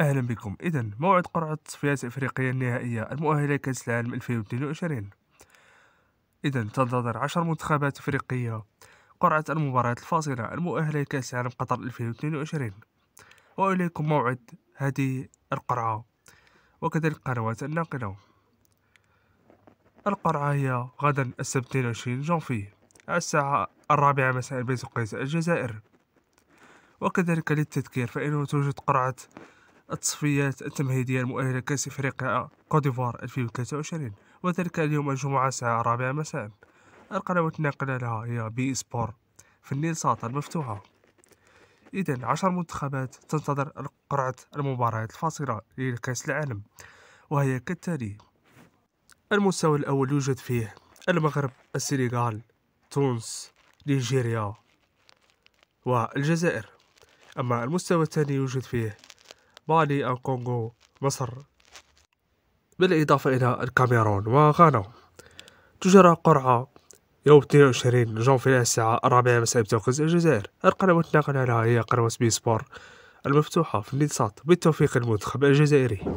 أهلا بكم إذا موعد قرعة تصفيات إفريقيا النهائية المؤهلة لكأس العالم 2022 إذا تنتظر عشر منتخبات إفريقية قرعة المباريات الفاصلة المؤهلة لكأس العالم قطر 2022 وإليكم موعد هذه القرعة وكذلك القنوات الناقلة القرعة هي غدا السبت 22 جانفي الساعة الرابعة مساء بيت قيس الجزائر وكذلك للتذكير فإنه توجد قرعة التصفيات التمهيدية المؤهلة لكأس إفريقيا كوديفوار 2023 وذلك اليوم الجمعة الساعة الرابعة مساء القنوات الناقلة لها هي بي سبور في ساطة المفتوحة إذن عشر منتخبات تنتظر قرعة المباريات الفاصلة لكأس العالم وهي كالتالي المستوى الأول يوجد فيه المغرب السنغال تونس نيجيريا والجزائر أما المستوى الثاني يوجد فيه مالي الكونغو مصر بالإضافة إلى الكاميرون وغانا تجرى قرعة يوم 22 جانفي الساعة الرابعة مساء بتوقيت الجزائر القنوات اللي لها هي قناة بي سبور المفتوحة في الإنصات بالتوفيق المنتخب الجزائري